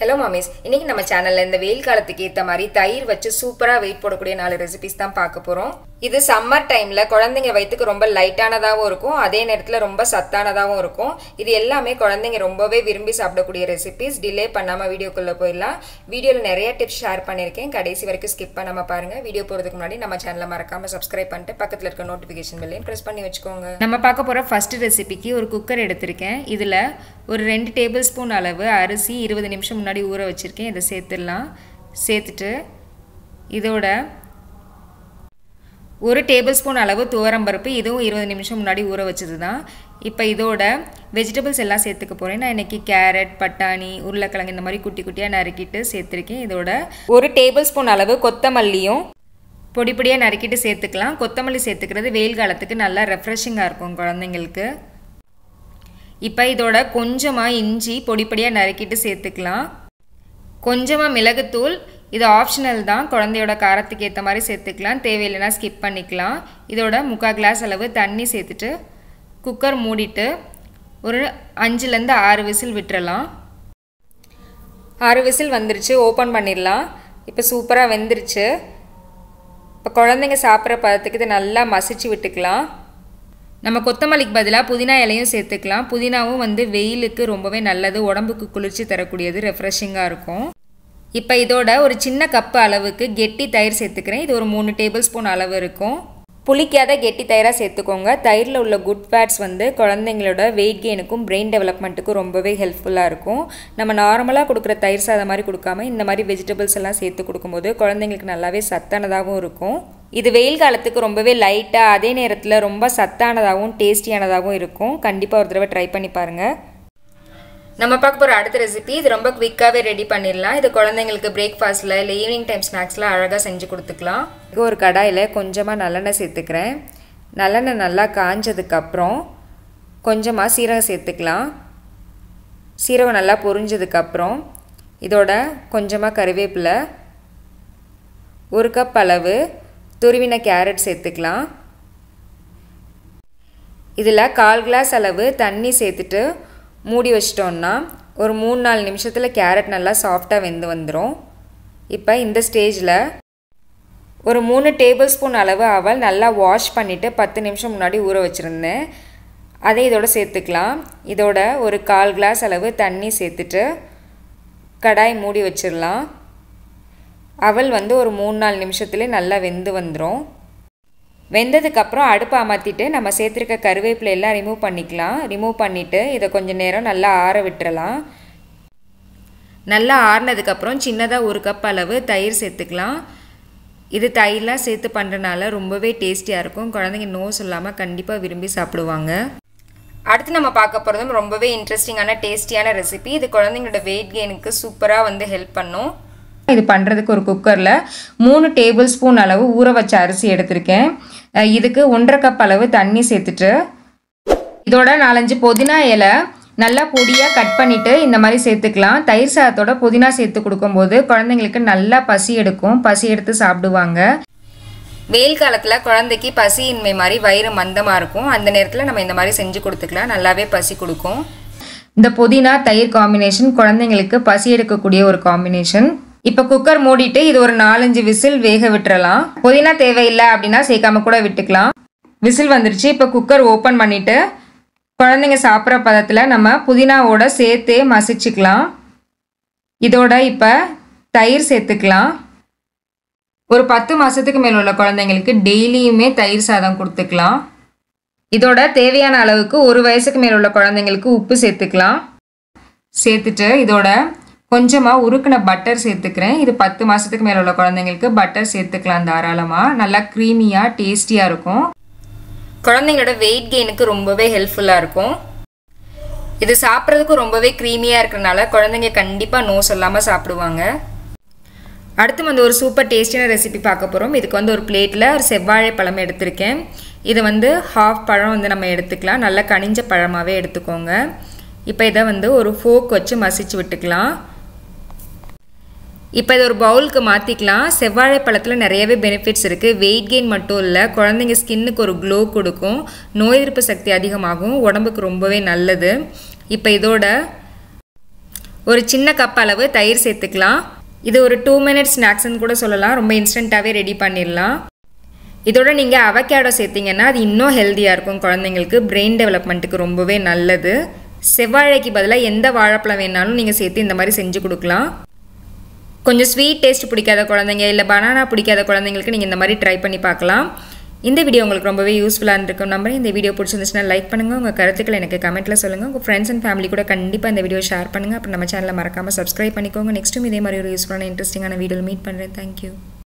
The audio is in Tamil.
ஹலோ மாமிஸ் இன்றைக்கி நம்ம சேனலில் இந்த வெயில் காலத்துக்கு ஏற்ற மாதிரி தயிர் வச்சு சூப்பராக வெயிட் போடக்கூடிய நாலு ரெசிபிஸ் தான் பார்க்க போகிறோம் இது சம்மர் டைமில் குழந்தைங்க வயிற்றுக்கு ரொம்ப லைட்டானதாகவும் இருக்கும் அதே நேரத்தில் ரொம்ப சத்தானதாகவும் இருக்கும் இது எல்லாமே குழந்தைங்க ரொம்பவே விரும்பி சாப்பிடக்கூடிய ரெசிபிஸ் டிலே பண்ணாமல் வீடியோக்குள்ளே போயிடலாம் வீடியோவில் நிறைய டிப்ஸ் ஷேர் பண்ணியிருக்கேன் கடைசி வரைக்கும் ஸ்கிப் பண்ணாமல் பாருங்கள் வீடியோ போகிறதுக்கு முன்னாடி நம்ம சேனலை மறக்காமல் சப்ஸ்கிரைப் பண்ணிட்டு பக்கத்தில் இருக்க நோட்டிஃபிகேஷன் பில்லையும் ப்ரெஸ் பண்ணி வச்சுக்கோங்க நம்ம பார்க்க போகிற ஃபஸ்ட் ரெசிபிக்கு ஒரு குக்கர் எடுத்திருக்கேன் இதில் ஒரு ரெண்டு டேபிள் ஸ்பூன் அளவு அரிசி இருபது நிமிஷம் முன்னாடி ஊற வச்சுருக்கேன் இதை சேர்த்துடலாம் சேர்த்துட்டு இதோட ஒரு டேபிள் ஸ்பூன் அளவு பருப்பு இதுவும் இருபது நிமிஷம் முன்னாடி ஊற வச்சது தான் இப்போ இதோட வெஜிடபிள்ஸ் எல்லாம் சேர்த்துக்க போகிறேன் நான் இன்றைக்கி கேரட் பட்டாணி உருளைக்கிழங்கு இந்த மாதிரி குட்டி குட்டியாக நறுக்கிட்டு சேர்த்துருக்கேன் இதோட ஒரு டேபிள் ஸ்பூன் அளவு கொத்தமல்லியும் பொடி பொடியாக நறுக்கிட்டு சேர்த்துக்கலாம் கொத்தமல்லி சேர்த்துக்கிறது வெயில் காலத்துக்கு நல்லா ரெஃப்ரெஷிங்காக இருக்கும் குழந்தைங்களுக்கு இப்போ இதோட கொஞ்சமாக இஞ்சி பொடிப்படியாக நறுக்கிட்டு சேர்த்துக்கலாம் கொஞ்சமாக மிளகுத்தூள் இது ஆப்ஷனல் தான் குழந்தையோட காரத்துக்கு ஏற்ற மாதிரி சேர்த்துக்கலாம் தேவையில்லைனா ஸ்கிப் பண்ணிக்கலாம் இதோட முக்கால் கிளாஸ் அளவு தண்ணி சேர்த்துட்டு குக்கர் மூடிட்டு ஒரு அஞ்சுலேருந்து ஆறு விசில் விட்டுறலாம் ஆறு விசில் வந்துருச்சு ஓப்பன் பண்ணிடலாம் இப்போ சூப்பராக வெந்துருச்சு இப்போ குழந்தைங்க சாப்பிட்ற பதத்துக்கு இது நல்லா மசிச்சு விட்டுக்கலாம் நம்ம கொத்தமல்லிக்கு பதிலாக புதினா இலையும் சேர்த்துக்கலாம் புதினாவும் வந்து வெயிலுக்கு ரொம்பவே நல்லது உடம்புக்கு குளிர்ச்சி தரக்கூடியது ரெஃப்ரெஷிங்காக இருக்கும் இப்போ இதோட ஒரு சின்ன கப்பு அளவுக்கு கெட்டி தயிர் சேர்த்துக்கிறேன் இது ஒரு மூணு டேபிள் ஸ்பூன் அளவு இருக்கும் புளிக்காத கெட்டி தயிராக சேர்த்துக்கோங்க தயிரில் உள்ள குட் ஃபேட்ஸ் வந்து குழந்தைங்களோட வெயிட் கெயினுக்கும் பிரெயின் டெவலப்மெண்ட்டுக்கும் ரொம்பவே ஹெல்ப்ஃபுல்லாக இருக்கும் நம்ம நார்மலாக கொடுக்குற தயிர் சாதம் மாதிரி கொடுக்காம இந்த மாதிரி வெஜிடபிள்ஸ் எல்லாம் சேர்த்து கொடுக்கும்போது குழந்தைங்களுக்கு நல்லாவே சத்தானதாகவும் இருக்கும் இது வெயில் காலத்துக்கு ரொம்பவே லைட்டாக அதே நேரத்தில் ரொம்ப சத்தானதாகவும் டேஸ்டியானதாகவும் இருக்கும் கண்டிப்பாக ஒரு தடவை ட்ரை பண்ணி பாருங்கள் நம்ம பார்க்க போகிற அடுத்த ரெசிபி இது ரொம்ப குவிக்காகவே ரெடி பண்ணிடலாம் இது குழந்தைங்களுக்கு பிரேக்ஃபாஸ்ட்டில் இல்லை ஈவினிங் டைம் ஸ்நாக்ஸில் அழகாக செஞ்சு கொடுத்துக்கலாம் இது ஒரு கடாயில் கொஞ்சமாக நல்லெண்ணெய் சேர்த்துக்கிறேன் நல்லெண்ணெய் நல்லா காஞ்சதுக்கப்புறம் கொஞ்சமாக சீரகம் சேர்த்துக்கலாம் சீரகம் நல்லா பொரிஞ்சதுக்கப்புறம் இதோட கொஞ்சமாக கருவேப்பிலை ஒரு கப் அளவு துருவின கேரட் சேர்த்துக்கலாம் இதில் கால் கிளாஸ் அளவு தண்ணி சேர்த்துட்டு மூடி வச்சிட்டோன்னா ஒரு மூணு நாலு நிமிஷத்தில் கேரட் நல்லா சாஃப்டாக வெந்து வந்துடும் இப்போ இந்த ஸ்டேஜில் ஒரு மூணு டேபிள் ஸ்பூன் அளவு அவள் நல்லா வாஷ் பண்ணிவிட்டு பத்து நிமிஷம் முன்னாடி ஊற வச்சுருந்தேன் அதை இதோட சேர்த்துக்கலாம் இதோட ஒரு கால் கிளாஸ் அளவு தண்ணி சேர்த்துட்டு கடாய் மூடி வச்சிடலாம் அவள் வந்து ஒரு மூணு நாலு நிமிஷத்துலேயே நல்லா வெந்து வந்துடும் வெந்ததுக்கப்புறம் அடுப்பை அமர்த்திட்டு நம்ம சேர்த்துருக்க கருவேப்பிலை எல்லாம் ரிமூவ் பண்ணிக்கலாம் ரிமூவ் பண்ணிவிட்டு இதை கொஞ்சம் நேரம் நல்லா ஆற விட்டுறலாம் நல்லா ஆறினதுக்கப்புறம் சின்னதாக ஒரு கப் அளவு தயிர் சேர்த்துக்கலாம் இது தயிரெலாம் சேர்த்து பண்ணுறனால ரொம்பவே டேஸ்டியாக இருக்கும் குழந்தைங்க நோ சொல்லாமல் கண்டிப்பாக விரும்பி சாப்பிடுவாங்க அடுத்து நம்ம பார்க்க போகிறதும் ரொம்பவே இன்ட்ரெஸ்டிங்கான டேஸ்டியான ரெசிபி இது குழந்தைங்களோட வெயிட் கெயினுக்கு சூப்பராக வந்து ஹெல்ப் பண்ணும் இது பண்ணுறதுக்கு ஒரு குக்கரில் மூணு டேபிள் ஸ்பூன் அளவு ஊற வச்ச அரிசி எடுத்திருக்கேன் இதுக்கு ஒன்றரை கப் அளவு தண்ணி சேர்த்துட்டு இதோட நாலஞ்சு புதினா இலை நல்லா பொடியாக கட் பண்ணிவிட்டு இந்த மாதிரி சேர்த்துக்கலாம் தயிர் சாதத்தோட புதினா சேர்த்து கொடுக்கும்போது குழந்தைங்களுக்கு நல்லா பசி எடுக்கும் பசி எடுத்து சாப்பிடுவாங்க வெயில் காலத்தில் குழந்தைக்கு பசியின்மை மாதிரி வயிறு மந்தமாக இருக்கும் அந்த நேரத்தில் நம்ம இந்த மாதிரி செஞ்சு கொடுத்துக்கலாம் நல்லாவே பசி கொடுக்கும் இந்த புதினா தயிர் காம்பினேஷன் குழந்தைங்களுக்கு பசி எடுக்கக்கூடிய ஒரு காம்பினேஷன் இப்போ குக்கர் மூடிட்டு இது ஒரு நாலஞ்சு விசில் வேக விட்டுறலாம் புதினா தேவையில்லை அப்படின்னா சேர்க்காம கூட விட்டுக்கலாம் விசில் வந்துருச்சு இப்போ குக்கர் ஓப்பன் பண்ணிவிட்டு குழந்தைங்க சாப்பிட்ற பதத்தில் நம்ம புதினாவோட சேர்த்தே மசிச்சுக்கலாம் இதோட இப்போ தயிர் சேர்த்துக்கலாம் ஒரு பத்து மாதத்துக்கு மேல் உள்ள குழந்தைங்களுக்கு டெய்லியுமே தயிர் சாதம் கொடுத்துக்கலாம் இதோட தேவையான அளவுக்கு ஒரு வயசுக்கு மேல் உள்ள குழந்தைங்களுக்கு உப்பு சேர்த்துக்கலாம் சேர்த்துட்டு இதோட கொஞ்சமாக உருக்கின பட்டர் சேர்த்துக்கிறேன் இது பத்து மாதத்துக்கு மேலே உள்ள குழந்தைங்களுக்கு பட்டர் சேர்த்துக்கலாம் தாராளமாக நல்லா க்ரீமியாக டேஸ்டியாக இருக்கும் குழந்தைங்களோட வெயிட் கெயினுக்கு ரொம்பவே ஹெல்ப்ஃபுல்லாக இருக்கும் இது சாப்பிட்றதுக்கும் ரொம்பவே க்ரீமியாக இருக்கிறனால குழந்தைங்க கண்டிப்பாக நோ சொல்லாமல் சாப்பிடுவாங்க அடுத்து வந்து ஒரு சூப்பர் டேஸ்டியான ரெசிபி பார்க்க போகிறோம் இதுக்கு வந்து ஒரு பிளேட்டில் ஒரு செவ்வாழை பழம் எடுத்திருக்கேன் இது வந்து ஹாஃப் பழம் வந்து நம்ம எடுத்துக்கலாம் நல்லா கனிஞ்ச பழமாகவே எடுத்துக்கோங்க இப்போ இதை வந்து ஒரு ஃபோக் வச்சு மசிச்சு விட்டுக்கலாம் இப்போ இது ஒரு பவுலுக்கு மாற்றிக்கலாம் செவ்வாழை பழத்தில் நிறையவே பெனிஃபிட்ஸ் இருக்குது வெயிட் கெயின் மட்டும் இல்லை குழந்தைங்க ஸ்கின்னுக்கு ஒரு க்ளோ கொடுக்கும் நோய் எதிர்ப்பு சக்தி அதிகமாகும் உடம்புக்கு ரொம்பவே நல்லது இப்போ இதோட ஒரு சின்ன கப் அளவு தயிர் சேர்த்துக்கலாம் இது ஒரு டூ மினிட்ஸ் ஸ்நாக்ஸ்ன்னு கூட சொல்லலாம் ரொம்ப இன்ஸ்டண்ட்டாகவே ரெடி பண்ணிடலாம் இதோட நீங்கள் அவக்கேடோ சேர்த்திங்கன்னா அது இன்னும் ஹெல்த்தியாக இருக்கும் குழந்தைங்களுக்கு பிரெயின் டெவலப்மெண்ட்டுக்கு ரொம்பவே நல்லது செவ்வாழைக்கு பதிலாக எந்த வாழைப்பழம் வேணாலும் நீங்கள் சேர்த்து இந்த மாதிரி செஞ்சு கொடுக்கலாம் கொஞ்சம் ஸ்வீட் டேஸ்ட் பிடிக்காத குழந்தைங்க இல்லை பனானா பிடிக்காத குழந்தைங்களுக்கு நீங்கள் இந்த மாதிரி ட்ரை பண்ணி பார்க்கலாம் இந்த வீடியோ உங்களுக்கு ரொம்பவே யூஸ்ஃபுல்லாக இருக்கும் நம்பர் இந்த வீடியோ பிடிச்சிருந்துச்சுன்னா லைக் பண்ணுங்கள் உங்கள் கருத்துக்கள் எனக்கு கமெண்ட்டில் சொல்லுங்கள் உங்கள் ஃப்ரெண்ட்ஸ் அண்ட் ஃபேமிலி கூட கண்டிப்பாக இந்த வீடியோ ஷேர் பண்ணுங்கள் அப்புறம் நம்ம சேனலில் மறக்காமல் சப்ஸ்கிரைப் பண்ணிக்கோங்க நெக்ஸ்ட்டும் இதே மாதிரி ஒரு யூஸ்ஃபுல்லான இன்ட்ரெஸ்டிங்கான வீடியோ மீட் பண்ணுறேன் தேங்க்யூ